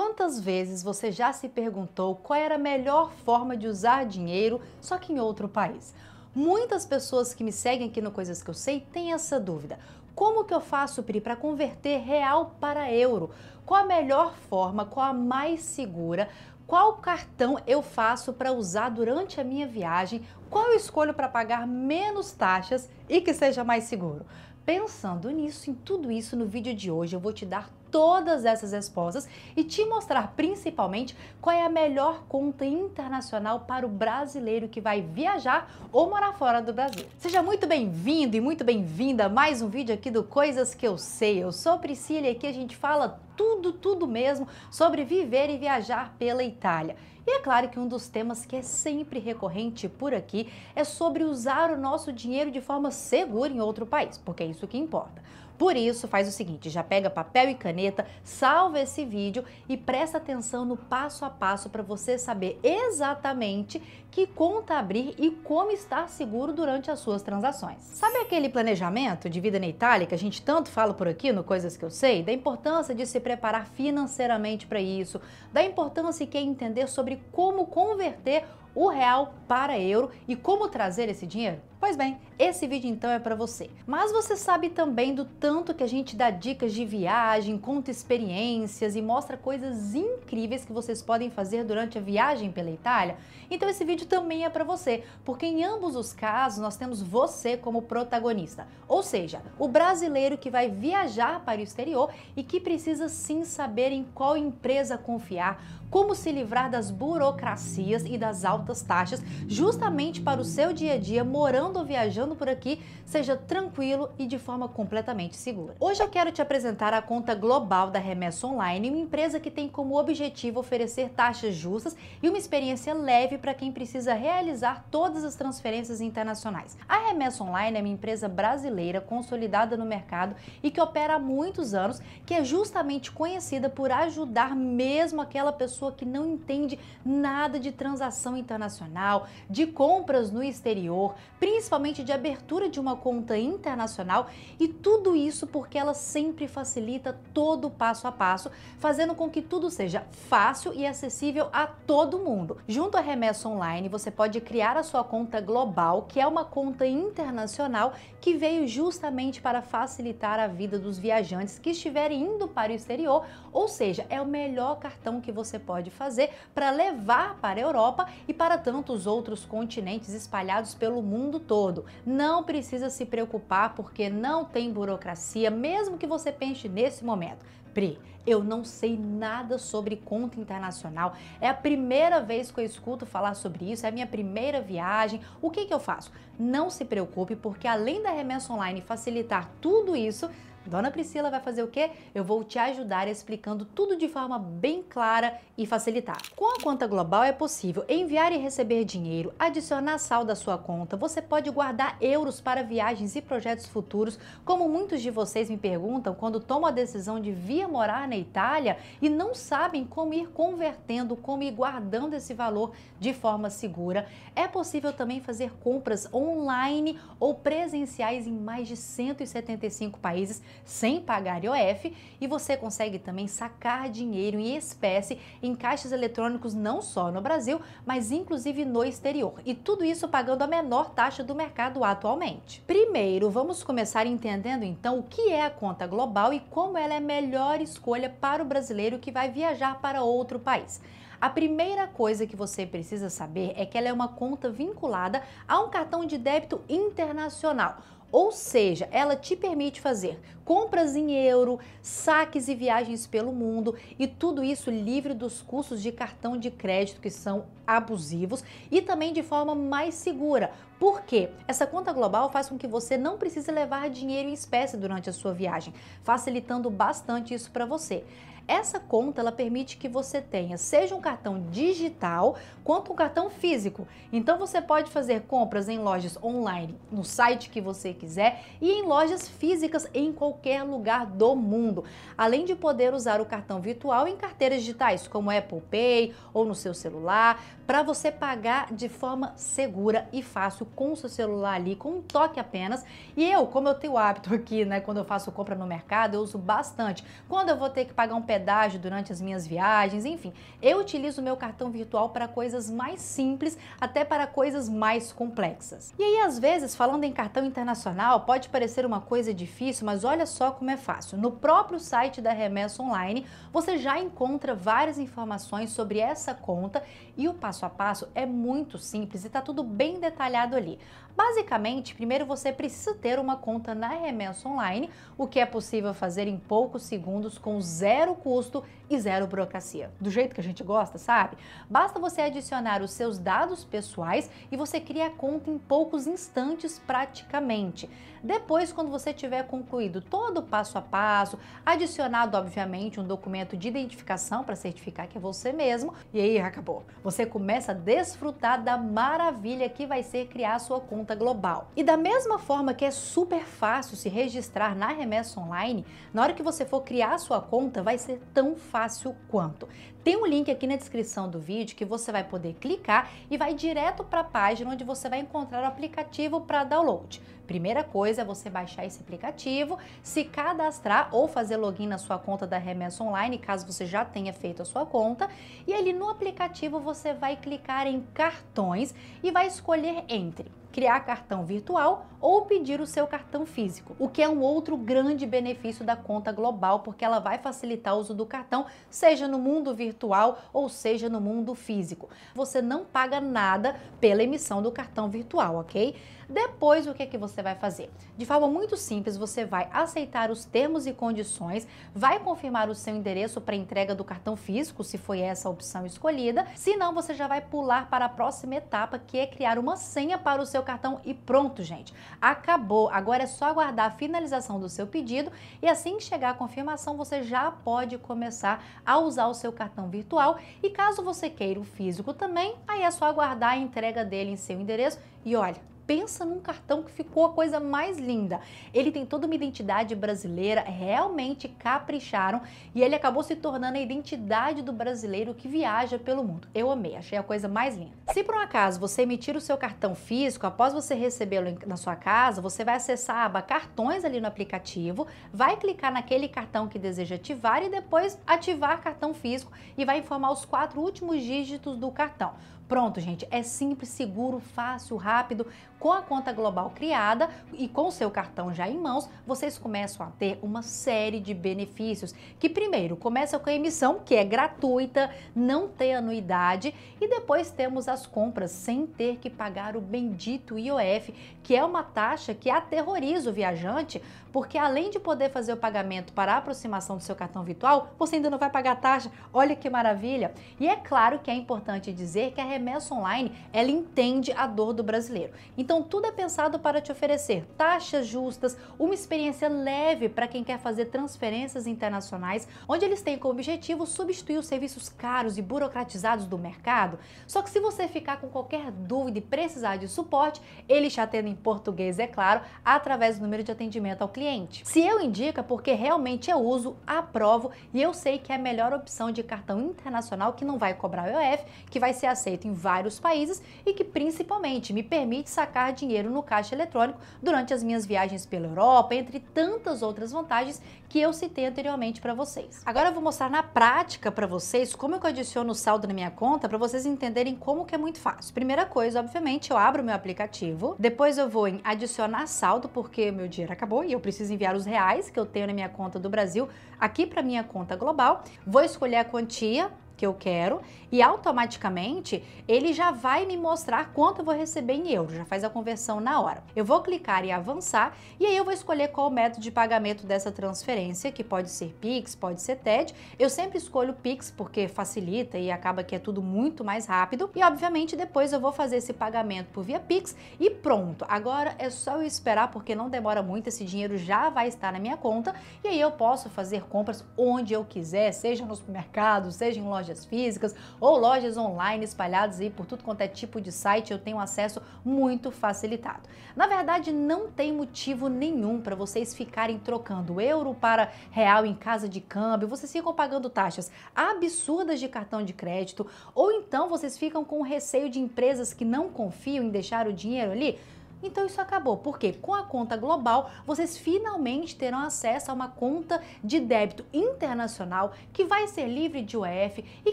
Quantas vezes você já se perguntou qual era a melhor forma de usar dinheiro, só que em outro país? Muitas pessoas que me seguem aqui no Coisas que eu sei têm essa dúvida. Como que eu faço, Pri, para converter real para euro? Qual a melhor forma, qual a mais segura? Qual cartão eu faço para usar durante a minha viagem? Qual eu escolho para pagar menos taxas e que seja mais seguro? Pensando nisso, em tudo isso, no vídeo de hoje eu vou te dar todas essas respostas e te mostrar principalmente qual é a melhor conta internacional para o brasileiro que vai viajar ou morar fora do Brasil. Seja muito bem-vindo e muito bem-vinda a mais um vídeo aqui do Coisas que eu sei. Eu sou Priscila e aqui a gente fala tudo, tudo mesmo sobre viver e viajar pela Itália. E é claro que um dos temas que é sempre recorrente por aqui é sobre usar o nosso dinheiro de forma segura em outro país, porque é isso que importa. Por isso, faz o seguinte, já pega papel e caneta, salva esse vídeo e presta atenção no passo a passo para você saber exatamente que conta abrir e como estar seguro durante as suas transações. Sabe aquele planejamento de vida na Itália que a gente tanto fala por aqui no Coisas que eu sei? Da importância de se preparar financeiramente para isso, da importância que é entender sobre como converter o real para euro e como trazer esse dinheiro? Pois bem, esse vídeo então é para você. Mas você sabe também do tanto que a gente dá dicas de viagem, conta experiências e mostra coisas incríveis que vocês podem fazer durante a viagem pela Itália? Então esse vídeo também é para você, porque em ambos os casos nós temos você como protagonista, ou seja, o brasileiro que vai viajar para o exterior e que precisa sim saber em qual empresa confiar, como se livrar das burocracias e das altas taxas, justamente para o seu dia a dia, morando ou viajando por aqui, seja tranquilo e de forma completamente segura. Hoje eu quero te apresentar a conta global da Remessa Online, uma empresa que tem como objetivo oferecer taxas justas e uma experiência leve para quem precisa realizar todas as transferências internacionais. A Remessa Online é uma empresa brasileira consolidada no mercado e que opera há muitos anos, que é justamente conhecida por ajudar mesmo aquela pessoa que não entende nada de transação internacional internacional, de compras no exterior, principalmente de abertura de uma conta internacional e tudo isso porque ela sempre facilita todo o passo a passo, fazendo com que tudo seja fácil e acessível a todo mundo. Junto à Remessa Online, você pode criar a sua conta global, que é uma conta internacional que veio justamente para facilitar a vida dos viajantes que estiverem indo para o exterior, ou seja, é o melhor cartão que você pode fazer para levar para a Europa e para tantos outros continentes espalhados pelo mundo todo. Não precisa se preocupar porque não tem burocracia, mesmo que você pense nesse momento. Pri, eu não sei nada sobre conta internacional. É a primeira vez que eu escuto falar sobre isso, é a minha primeira viagem. O que, que eu faço? Não se preocupe, porque além da remessa online facilitar tudo isso, Dona Priscila vai fazer o quê? Eu vou te ajudar explicando tudo de forma bem clara e facilitada. Com a conta global é possível enviar e receber dinheiro, adicionar sal da sua conta, você pode guardar euros para viagens e projetos futuros, como muitos de vocês me perguntam quando tomam a decisão de vir morar na Itália e não sabem como ir convertendo, como ir guardando esse valor de forma segura. É possível também fazer compras online ou presenciais em mais de 175 países sem pagar IOF e você consegue também sacar dinheiro em espécie em caixas eletrônicos não só no Brasil, mas inclusive no exterior. E tudo isso pagando a menor taxa do mercado atualmente. Primeiro, vamos começar entendendo então o que é a conta global e como ela é a melhor escolha para o brasileiro que vai viajar para outro país. A primeira coisa que você precisa saber é que ela é uma conta vinculada a um cartão de débito internacional ou seja, ela te permite fazer compras em euro, saques e viagens pelo mundo e tudo isso livre dos custos de cartão de crédito que são abusivos e também de forma mais segura. Por quê? Essa conta global faz com que você não precise levar dinheiro em espécie durante a sua viagem, facilitando bastante isso para você. Essa conta ela permite que você tenha seja um cartão digital quanto um cartão físico. Então você pode fazer compras em lojas online, no site que você quiser e em lojas físicas em qualquer lugar do mundo. Além de poder usar o cartão virtual em carteiras digitais como Apple Pay ou no seu celular, para você pagar de forma segura e fácil com o seu celular ali, com um toque apenas. E eu, como eu tenho o hábito aqui, né, quando eu faço compra no mercado, eu uso bastante. Quando eu vou ter que pagar um pedágio durante as minhas viagens, enfim, eu utilizo o meu cartão virtual para coisas mais simples, até para coisas mais complexas. E aí, às vezes, falando em cartão internacional, pode parecer uma coisa difícil, mas olha só como é fácil. No próprio site da Remessa Online, você já encontra várias informações sobre essa conta e o passo passo a passo é muito simples e está tudo bem detalhado ali. Basicamente, primeiro você precisa ter uma conta na Remessa Online, o que é possível fazer em poucos segundos com zero custo e zero burocracia. Do jeito que a gente gosta, sabe? Basta você adicionar os seus dados pessoais e você cria a conta em poucos instantes praticamente. Depois, quando você tiver concluído todo o passo a passo, adicionado, obviamente, um documento de identificação para certificar que é você mesmo, e aí acabou. Você começa começa a desfrutar da maravilha que vai ser criar sua conta global. E da mesma forma que é super fácil se registrar na remessa online, na hora que você for criar sua conta, vai ser tão fácil quanto. Tem um link aqui na descrição do vídeo que você vai poder clicar e vai direto para a página onde você vai encontrar o aplicativo para download. Primeira coisa é você baixar esse aplicativo, se cadastrar ou fazer login na sua conta da Remessa Online, caso você já tenha feito a sua conta, e ali no aplicativo você vai clicar em cartões e vai escolher entre criar cartão virtual ou pedir o seu cartão físico, o que é um outro grande benefício da conta global, porque ela vai facilitar o uso do cartão, seja no mundo virtual ou seja no mundo físico. Você não paga nada pela emissão do cartão virtual, ok? Depois, o que é que você vai fazer? De forma muito simples, você vai aceitar os termos e condições, vai confirmar o seu endereço para entrega do cartão físico, se foi essa a opção escolhida. Se não, você já vai pular para a próxima etapa, que é criar uma senha para o seu cartão e pronto, gente. Acabou. Agora é só aguardar a finalização do seu pedido e assim que chegar a confirmação, você já pode começar a usar o seu cartão virtual. E caso você queira o físico também, aí é só aguardar a entrega dele em seu endereço e olha, pensa num cartão que ficou a coisa mais linda. Ele tem toda uma identidade brasileira, realmente capricharam e ele acabou se tornando a identidade do brasileiro que viaja pelo mundo. Eu amei, achei a coisa mais linda. Se por um acaso você emitir o seu cartão físico, após você recebê-lo na sua casa, você vai acessar a aba cartões ali no aplicativo, vai clicar naquele cartão que deseja ativar e depois ativar cartão físico e vai informar os quatro últimos dígitos do cartão. Pronto, gente, é simples, seguro, fácil, rápido. Com a conta global criada e com o seu cartão já em mãos, vocês começam a ter uma série de benefícios. Que primeiro começa com a emissão, que é gratuita, não tem anuidade, e depois temos as compras sem ter que pagar o bendito IOF, que é uma taxa que aterroriza o viajante, porque além de poder fazer o pagamento para a aproximação do seu cartão virtual, você ainda não vai pagar taxa. Olha que maravilha! E é claro que é importante dizer que a remessa online, ela entende a dor do brasileiro. Então tudo é pensado para te oferecer taxas justas, uma experiência leve para quem quer fazer transferências internacionais, onde eles têm como objetivo substituir os serviços caros e burocratizados do mercado. Só que se você ficar com qualquer dúvida e precisar de suporte, eles te atendem em português, é claro, através do número de atendimento ao cliente. Se eu indico é porque realmente eu uso, aprovo e eu sei que é a melhor opção de cartão internacional que não vai cobrar o EOF, que vai ser aceito em vários países e que principalmente me permite sacar dinheiro no caixa eletrônico durante as minhas viagens pela Europa, entre tantas outras vantagens que eu citei anteriormente para vocês. Agora eu vou mostrar na prática para vocês como é eu adiciono o saldo na minha conta para vocês entenderem como que é muito fácil. Primeira coisa, obviamente, eu abro meu aplicativo, depois eu vou em adicionar saldo porque meu dinheiro acabou e eu preciso enviar os reais que eu tenho na minha conta do Brasil aqui para minha conta global. Vou escolher a quantia que eu quero e automaticamente ele já vai me mostrar quanto eu vou receber em euros, já faz a conversão na hora. Eu vou clicar em avançar e aí eu vou escolher qual método de pagamento dessa transferência, que pode ser Pix, pode ser TED. Eu sempre escolho Pix porque facilita e acaba que é tudo muito mais rápido e obviamente depois eu vou fazer esse pagamento por via Pix e pronto. Agora é só eu esperar porque não demora muito, esse dinheiro já vai estar na minha conta e aí eu posso fazer compras onde eu quiser, seja no supermercado, seja em loja lojas físicas ou lojas online espalhadas aí por tudo quanto é tipo de site, eu tenho acesso muito facilitado. Na verdade, não tem motivo nenhum para vocês ficarem trocando euro para real em casa de câmbio, vocês ficam pagando taxas absurdas de cartão de crédito, ou então vocês ficam com receio de empresas que não confiam em deixar o dinheiro ali então isso acabou, porque com a conta global vocês finalmente terão acesso a uma conta de débito internacional que vai ser livre de UF e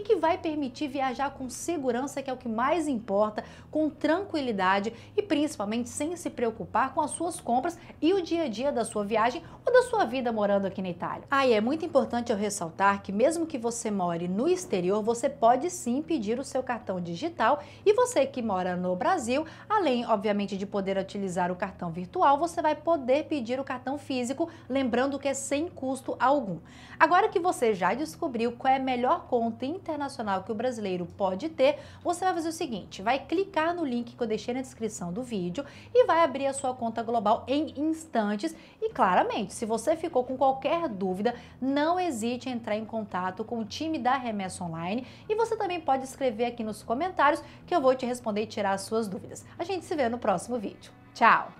que vai permitir viajar com segurança, que é o que mais importa, com tranquilidade e principalmente sem se preocupar com as suas compras e o dia a dia da sua viagem ou da sua vida morando aqui na Itália. Ah, é muito importante eu ressaltar que mesmo que você more no exterior, você pode sim pedir o seu cartão digital e você que mora no Brasil, além obviamente de poder queira utilizar o cartão virtual, você vai poder pedir o cartão físico, lembrando que é sem custo algum. Agora que você já descobriu qual é a melhor conta internacional que o brasileiro pode ter, você vai fazer o seguinte, vai clicar no link que eu deixei na descrição do vídeo e vai abrir a sua conta global em instantes e claramente, se você ficou com qualquer dúvida, não hesite em entrar em contato com o time da Remessa Online e você também pode escrever aqui nos comentários que eu vou te responder e tirar as suas dúvidas. A gente se vê no próximo vídeo. Tchau!